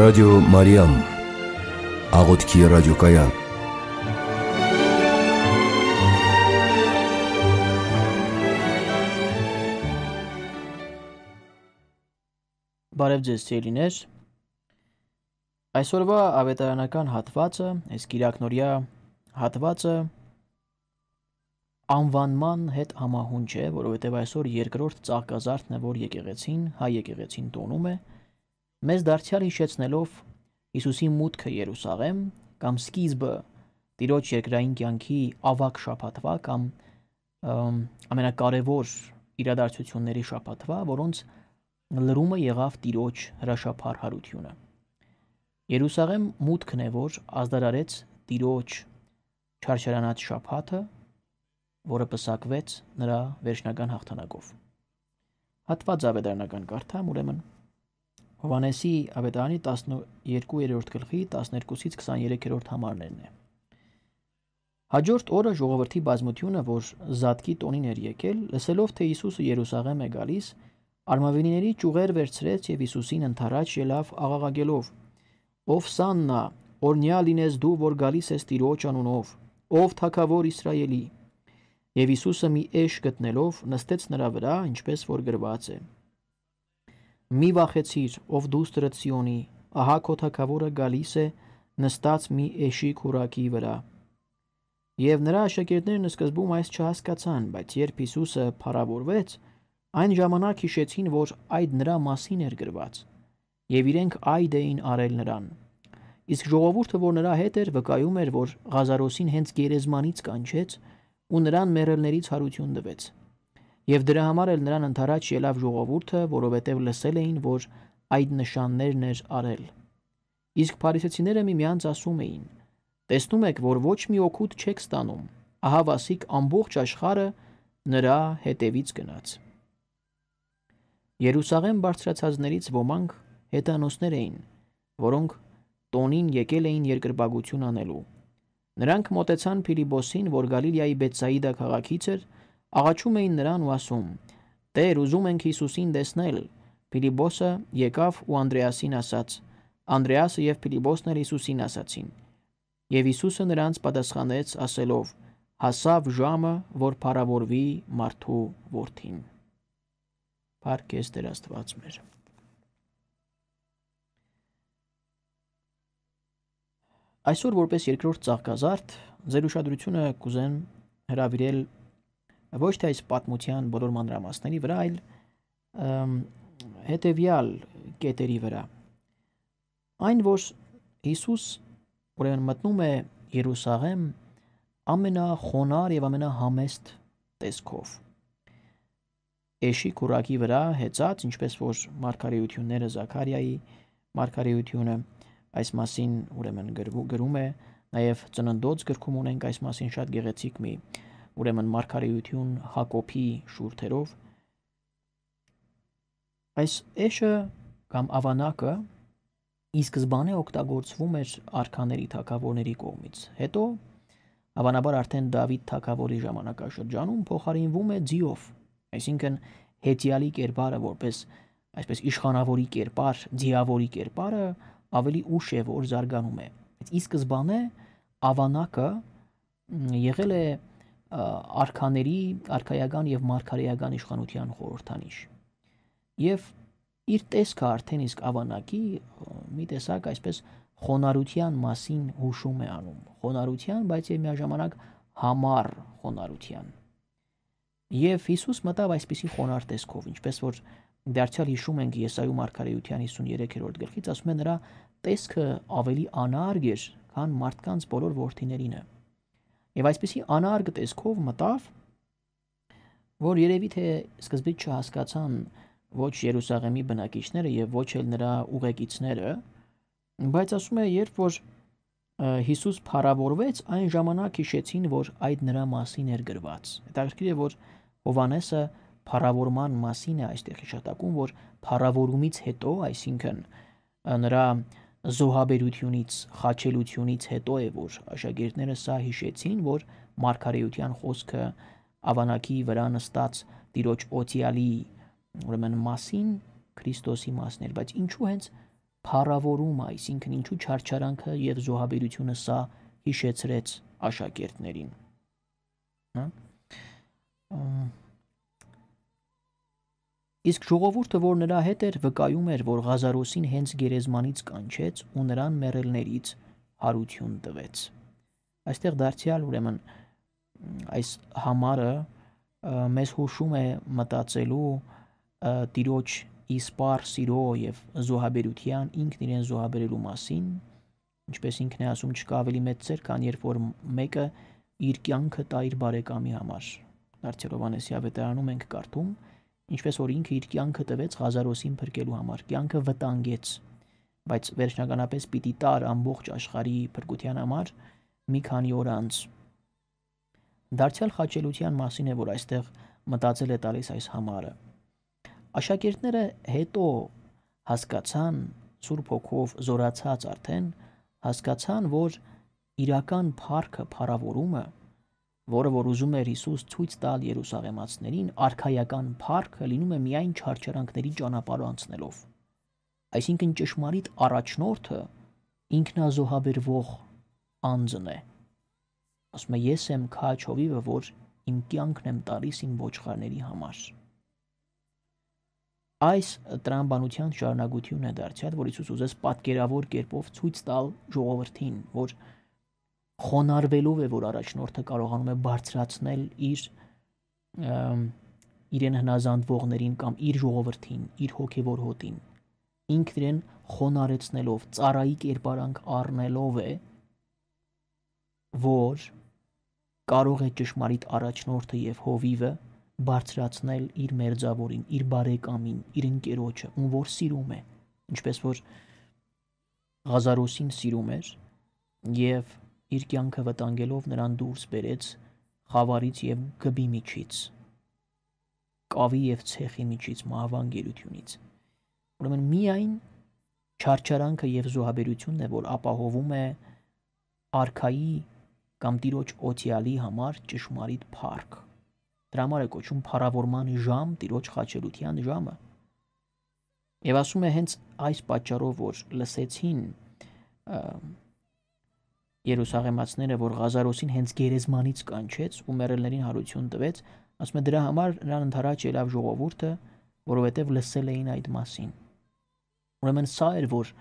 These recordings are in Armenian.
Ռադիո Մարիամ։ Աղոթքի ռադիոկայան։ Բարև ձեզ, ցելիներ։ Այսօրվա ավետարանական հատվածը, այս Կիրակնորիա հատվածը անվանման հետ համահունչ է, որովհետև այսօր երկրորդ ծաղկազարդն է, որ եկեղեցին, հայ եկեղեցին տոնում է, եկեղեցին մեզ դարձյալ հիշեցնելով Հիսուսի մուտքը Երուսաղեմ կամ սկիզբը տիրոջ երկրային կյանքի ավակ շապաթվա կամ ամենակարևոր իրադարձությունների շապաթվա, որոնց լրումը եղավ տիրոջ հրաշափար հարությունը։ Երուսաղեմ մուտքն է, որ ազդարարեց տիրոջ չարչարանած շապաթը, որը պսակվեց նրա վերջնական հաղթանակով։ Հատված ավետարանական կարդամ, ուրեմն Հովանեսի ավետարանի 12-րդ գլխի 12-ից 23-րդ համարներն է։ Հաջորդ օրը ժողովրդի բազմությունը, որ Զատկի տոնին էր եկել, լսելով թե Հիսուսը Երուսաղեմ է գալիս, արմավինիների ճյուղեր վերցրեց եւ Հիսուսին ընթառաջ ելավ աղաղակելով. Ով սաննա, օրնյա լինես դու, որ գալիս ես Տիրոջ անունով, ով թակավոր Իսրայելի։ Եվ Հիսուսը մի էշ գտնելով նստեց նրա վրա, ինչպես որ գրված է։ Մի վախեցիր, ով դուստրը Սիոնի, ահա քո թագավորը գալիս է նստած մի էշի քուրակի վրա։ Եվ նրա աշակերտներն սկզբում այս չհասկացան, բայց երբ Հիսուսը փառավորվեց, այն ժամանակ հիշեցին, որ այդ նրա մասին էր գրված, եւ իրենք այդ էին արել նրան։ Իսկ ժողովուրդը, որ նրա հետ էր, վկայում էր, որ Ղազարոսին հենց գերեզմանից կանչեց ու նրան մերելներից հարություն տվեց։ Եվ դրա համար էլ նրան ընդառաջ ելավ ժողովուրդը, որովհետև լսել էին, որ այդ նշաններն էր արել։ Իսկ փարիսեցիները միմյանց ասում էին. Տեսնում եք, որ ոչ մի օգուտ չեք ստանում։ Ահա Վասիկ ամբողջ աշխարը նրա հետևից գնաց։ Երուսաղեմ բարձրացածներից ոմանք հետանոսներ էին, որոնք տոնին եկել էին երկրպագություն անելու։ Նրանք մտեցան Ֆիլիպոսին, որ Գալիլեայի Բեցսայիդա քաղաքից էր, աղաչում էին նրան ու ասում. «Տեր, ուզում ենք Հիսուսին տեսնել»։ Փիլիպոսը եկավ ու Անդրեասին ասաց. Անդրեասը եւ Փիլիպոսն էլ Հիսուսին ասացին։ Եվ Հիսուսը նրանց պատասխանեց ասելով. «Հասավ ժամը, որ փառավորվի մարդու որդին»։ Փառքես Տեր Աստված մեր։ Այսօր որպես երկրորդ ցաղկազարդ ձեր ուշադրությունը կուզեմ հրավիրել ոչ թե այս պատմության բոլոր մանրամասների վրա, այլ հետևյալ կետերի վրա։ Այն որ Հիսուս ուրեմն մտնում է Երուսաղեմ ամենախոնար եւ ամենահամեստ տեսքով էշի քուրակի վրա հեծած, ինչպես որ մարգարեությունները Զաքարիայի մարգարեությունը այս մասին ուրեմն գրում է, նաև ծննդոց գրքում ունենք այս մասին շատ գեղեցիկ մի ուրեմն մարգարեություն Հակոբի շուրթերով այս էշը կամ ավանակը ի սկզբանե օգտագործվում էր արքաների թակավորների կողմից հետո Հավանաբար արդեն Դավիթ թակավորի ժամանակաշրջանում փոխարինվում է ձիով, այսինքն հետիալի կերպարը որպես այսպես իշխանավորի կերպար, ձիավորի կերպարը ավելի ուշ է որ զարգանում է։ Բայց ի սկզբանե ավանակը եղել է արքաների արքայական եւ մարգարեական իշխանության խորհրդանիշ։ Եվ իր տեսքը արդեն իսկ ավանակի մի տեսակ այսպես խոնարհության մասին հուշում է անում։ Խոնարհության, բայց եւ միաժամանակ համառ խոնարհության։ Եվ Հիսուս մտավ այսպիսի խոնարհ տեսքով, ինչպես որ դարձյալ հիշում ենք Եսայու մարգարեության 53-րդ գլխից, ասում է նրա տեսքը ավելի անարգ էր, քան մարդկանց բոլոր worth-իներինը։ Եվ այսպեսի անարգ տեսքով մտավ, որ երևի թե սկզբից չհասկացան ոչ Երուսաղեմի բնակիչները եւ ոչ էլ նրա ուղեկիցները, բայց ասում է, երբ որ Հիսուս փառավորվեց, այն ժամանակ հիշեցին, որ այդ նրա մասին էր գրված։ Դա գրքի է, որ Հովանեսը փառավորման մասին է այստեղ հիշատակում, որ փառավորումից հետո, այսինքն նրա զոհաբերությունից, խաչելությունից հետո է, որ աշակերտները սա հիշեցին, որ մարգարեության խոսքը ավանակի վրա նստած տիրոջ օթիալի ուրեմն մասին Քրիստոսի մասն էր, բայց ինչու հենց փառավորումը, այսինքն ինչու չարչարանքը եւ զոհաբերությունը սա հիշեցրեց աշակերտներին։ Հա Իսկ ժողովուրդը, որ նրա հետ էր, վկայում էր, որ Ղազարոսին հենց գերեզմանից կանչեց ու նրան մերելներից հարություն տվեց։ Այստեղ դարձյալ ուրեմն այս համարը մեզ հուշում է մտածելու տիրոջ իսպար սիրո եւ զոհաբերության ինքն իրեն զոհաբերելու մասին, ինչպես ինքն է ասում, չկա ավելի մեծ ծեր, քան երբ որ մեկը իր կյանքը տա իր բարեկամի համար։ Դարձյալ Հովանես Ավետարանում ենք կարդում, Ինչպես որ ինքը իր կյանքը տվեց Ղազարոսին փրկելու համար, կյանքը վտանգեց, բայց վերջնականապես պիտի տար ամբողջ աշխարհի փրկության համար մի քանի օր անց։ Դարձյալ խաչելության մասին է, որ այստեղ մտածել է տալիս այս համարը։ Աշակերտները հետո հասկացան Սուրբ Հոգով զորացած արդեն հասկացան, որ իրական փառքը, փառավորումը որը որ ուզում էր Հիսուս ցույց տալ Երուսաղեմացներին, արխայական փառքը լինում է միայն չարչարանքների ճանապարհ անցնելով։ Այսինքն ճշմարիտ առաջնորդը ինքնազոհաբերվող անձն է։ Ասում է ես եմ քաչ հովիվը, որ իմ կյանքն եմ տալիս իմ ոչխարների համար։ Այս տրամբանության շարունակությունն է դարձյալ, որ Հիսուս ուզեց պատկերավոր կերպով ցույց տալ ժողովրդին, որ խոնարվելով է, որ առաջնորդը կարողանում է բարձրացնել իր իրեն հնազանդվողներին կամ իր ժողովրդին, իր հոգևոր հոտին։ Ինքն իրեն խոնարեցնելով, ծառայի կերպարանք առնելով է, որ կարող է ճշմարիտ առաջնորդը եւ հովիվը բարձրացնել իր մերձավորին, իր բարեկամին, իր ընկերոջը, ում որ սիրում է, ինչպես որ Ղազարոսին սիրում էր եւ իր կյանքը վտանգելով նրան դուրս բերեց խավարից եւ գբի միջից կավի եւ ցեխի միջից մահվանգերությունից ուրեմն միայն չարչարանքը եւ զոհաբերությունն է որ ապահովում է արքայի կամ տիրոջ օթիալի համար ճշմարիտ փառք դրա համար է կոչում փառավորման ժամ տիրոջ խաչելության ժամը եւ ասում է հենց այս պատճառով որ լսեցին և, Երուսաղեմացները, որ Ղազարոսին հենց գերեզմանից կանչեց ու մերելներին հարություն տվեց, ասում է դրա համար նրան ընդառաջ ելավ ժողովուրդը, որովհետև լսել էին այդ մասին։ Ուրեմն սա էր, որ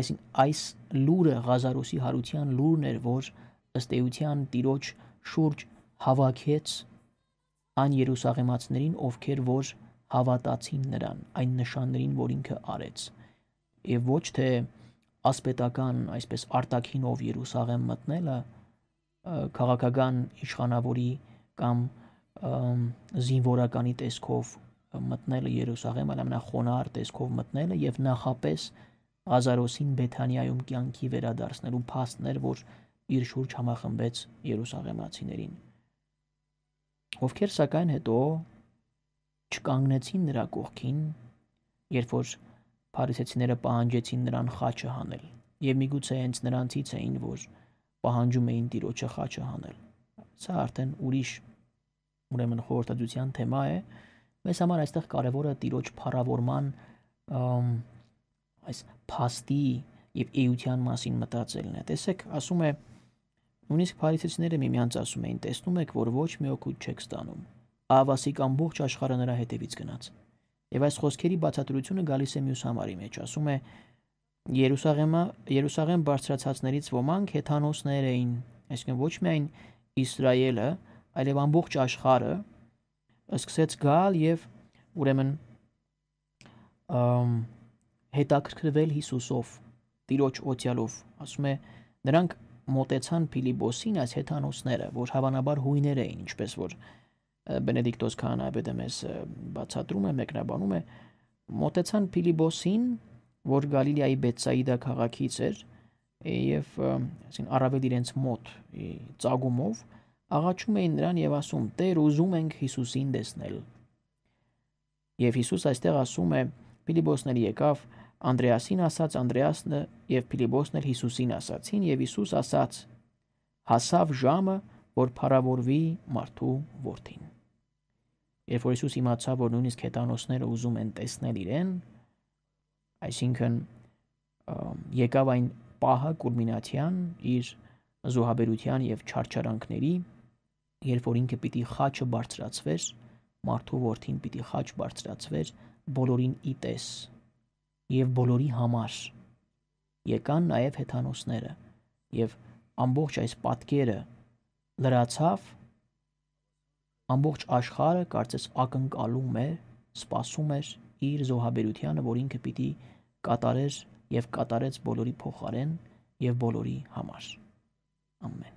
այսին այս լուրը Ղազարոսի հարության լուրն էր, որ ըստ էության տիրոջ շուրջ հավաքեց այն Երուսաղեմացներին, ովքեր որ հավատացին նրան, այն նշաններին, որ ինքը արեց։ Եվ ոչ թե դե ասպետական, այսպես արտաքինով Երուսաղեմ մտնելը քաղաքական իշխանավորի կամ զինվորականի տեսքով մտնելը Երուսաղեմ, այլ ամենախոնար տեսքով մտնելը եւ նախապես Ազարոսին Բեթանիայում կյանքի վերադարձնելու փաստն էր, որ իր շուրջ համախմբեց Երուսաղեմացիներին։ Ովքեր սակայն հետո չկանգնեցին նրա կողքին, երբ որ Փարիսեցիները պահանջեցին նրան խաչը հանել, եւ միգուցե հենց նրանցից էին, որ պահանջում էին տիրոջը խաչը հանել։ Սա արդեն ուրիշ ուրեմն խորհրդածության թեմա է։ Մեզ համար այստեղ կարևորը տիրոջ փառավորման այս փաստի եւ էության մասին մտածելն է։ Տեսեք, ասում է նույնիսկ փարիսեցիները միմյանց ասում էին, տեսնում եք, որ ոչ մի օգուտ չեք ստանում։ Ավասիկ ամբողջ աշխարհը նրա հետևից գնաց։ Եվ այս խոսքերի բացատրությունը գալիս է մյուս համարի մեջ, ասում է Երուսաղեմը Երուսաղեմ բարձրացածներից ոմանք հեթանոսներ էին, այսինքն ոչ միայն Իսրայելը, այլև ամբողջ աշխարհը սկսեց գալ եւ ուրեմն հետաքրքրվել Հիսուսով, Տիրոջ օթյալով, ասում է նրանք մոտեցան Փիլիպոսին այս հեթանոսները, որ հավանաբար հույներ էին, ինչպես որ Բենեդիկտոս քահանայապետը մեզ բացատրում է, մեկնաբանում է մոտեցան Փիլիբոսին, որ Գալիլեայի Բեցսայիդա քաղաքից էր, եւ ասին առավել իրենց մոտ ծագումով աղաչում էին նրան եւ ասում. «Տեր, ուզում ենք Հիսուսին տեսնել»։ Եվ Հիսուս այստեղ ասում է Փիլիբոսն էլ եկավ Անդրեասին ասաց Անդրեասն եւ Փիլիպոսն էլ Հիսուսին ասացին եւ Հիսուս ասաց. Հասավ ժամը, որ փառավորվի մարդու որդին։ Երբ որ Հիսուս իմացավ, որ նույնիսկ հետանոսները ուզում են տեսնել իրեն, այսինքն եկավ այն պահը կուլմինացիան իր զոհաբերության եւ չարչարանքների, երբ որ ինքը պիտի խաչը բարձրացվեր, մարդու որդին պիտի խաչ բարձրացվեր բոլորին ի տես եւ բոլորի համար։ Եկան նաեւ հեթանոսները եւ ամբողջ այս պատկերը լրացավ Ամբողջ աշխարհը կարծես ակնկալում էր, սպասում էր իր զոհաբերությանը, որ ինքը պիտի կատարեր եւ կատարեց բոլորի փոխարեն եւ բոլորի համար։ Ամեն